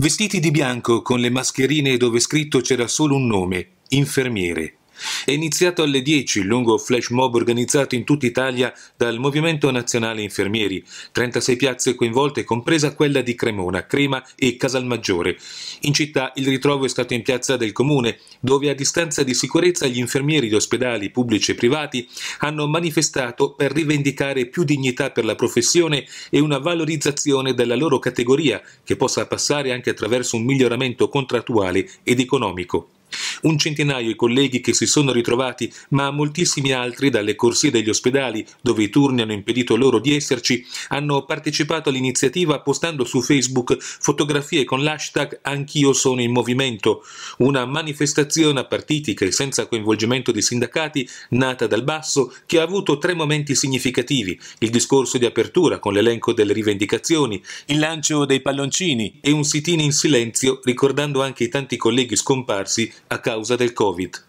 Vestiti di bianco con le mascherine dove scritto c'era solo un nome, infermiere. È iniziato alle 10 il lungo flash mob organizzato in tutta Italia dal Movimento Nazionale Infermieri. 36 piazze coinvolte, compresa quella di Cremona, Crema e Casalmaggiore. In città il ritrovo è stato in piazza del Comune, dove a distanza di sicurezza gli infermieri di ospedali pubblici e privati hanno manifestato per rivendicare più dignità per la professione e una valorizzazione della loro categoria, che possa passare anche attraverso un miglioramento contrattuale ed economico un centinaio i colleghi che si sono ritrovati, ma moltissimi altri dalle corsie degli ospedali, dove i turni hanno impedito loro di esserci, hanno partecipato all'iniziativa postando su Facebook fotografie con l'hashtag Anch'io sono in movimento, una manifestazione apartitica e senza coinvolgimento di sindacati, nata dal basso, che ha avuto tre momenti significativi, il discorso di apertura con l'elenco delle rivendicazioni, il lancio dei palloncini e un sitino in silenzio ricordando anche i tanti colleghi scomparsi a causa del Covid